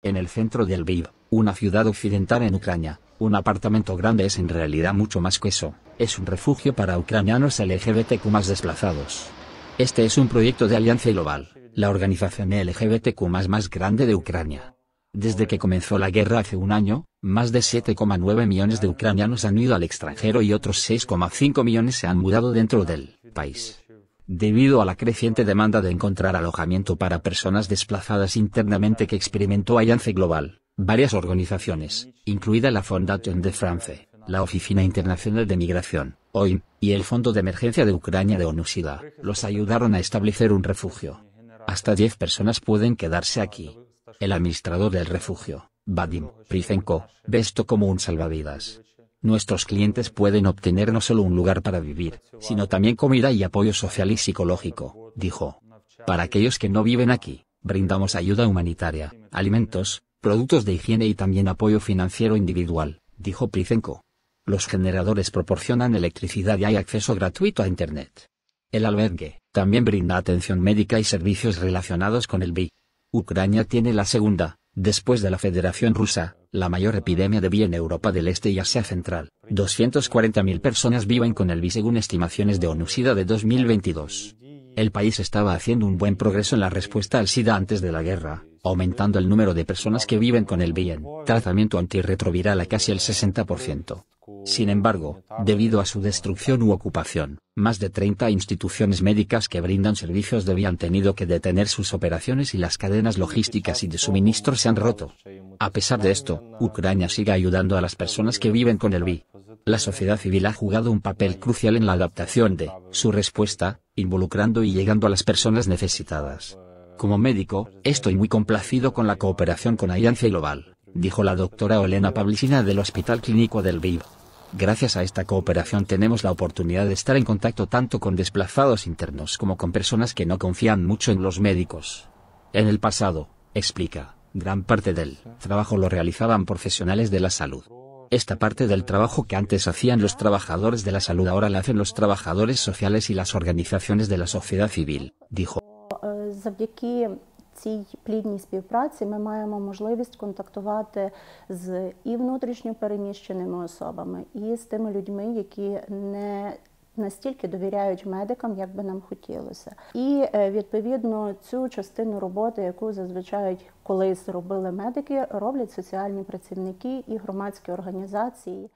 En el centro de Lviv, una ciudad occidental en Ucrania, un apartamento grande es en realidad mucho más que eso, es un refugio para ucranianos LGBTQ más desplazados. Este es un proyecto de Alianza Global, la organización LGBTQ más más grande de Ucrania. Desde que comenzó la guerra hace un año, más de 7,9 millones de ucranianos han ido al extranjero y otros 6,5 millones se han mudado dentro del país debido a la creciente demanda de encontrar alojamiento para personas desplazadas internamente que experimentó Alliance Global, varias organizaciones, incluida la Fondation de France, la Oficina Internacional de Migración, OIM, y el Fondo de Emergencia de Ucrania de ONUSIDA, los ayudaron a establecer un refugio. Hasta 10 personas pueden quedarse aquí. El administrador del refugio, Vadim Prizenko, ve esto como un salvavidas nuestros clientes pueden obtener no solo un lugar para vivir, sino también comida y apoyo social y psicológico, dijo. Para aquellos que no viven aquí, brindamos ayuda humanitaria, alimentos, productos de higiene y también apoyo financiero individual, dijo Prizenko. Los generadores proporcionan electricidad y hay acceso gratuito a Internet. El albergue también brinda atención médica y servicios relacionados con el BI. Ucrania tiene la segunda después de la Federación Rusa, la mayor epidemia de VI en Europa del Este y Asia Central. 240.000 personas viven con el VI según estimaciones de ONU-SIDA de 2022. El país estaba haciendo un buen progreso en la respuesta al SIDA antes de la guerra, aumentando el número de personas que viven con el VI en tratamiento antirretroviral a casi el 60%, sin embargo, debido a su destrucción u ocupación, más de 30 instituciones médicas que brindan servicios debían tenido que detener sus operaciones y las cadenas logísticas y de suministro se han roto. A pesar de esto, Ucrania sigue ayudando a las personas que viven con el VI. La sociedad civil ha jugado un papel crucial en la adaptación de su respuesta, involucrando y llegando a las personas necesitadas. Como médico, estoy muy complacido con la cooperación con Alianza Global dijo la doctora Olena Pavlicina del Hospital Clínico del vivo Gracias a esta cooperación tenemos la oportunidad de estar en contacto tanto con desplazados internos como con personas que no confían mucho en los médicos. En el pasado, explica, gran parte del trabajo lo realizaban profesionales de la salud. Esta parte del trabajo que antes hacían los trabajadores de la salud ahora la hacen los trabajadores sociales y las organizaciones de la sociedad civil, dijo. Eh, цій плідній співпраці ми маємо можливість контактувати з і внутрішньо переміщеними особами, і з тими людьми, які не Настільки довіряють медикам, як би нам хотілося, і е, відповідно цю частину роботи, яку зазвичай колись робили медики, роблять соціальні працівники і громадські організації.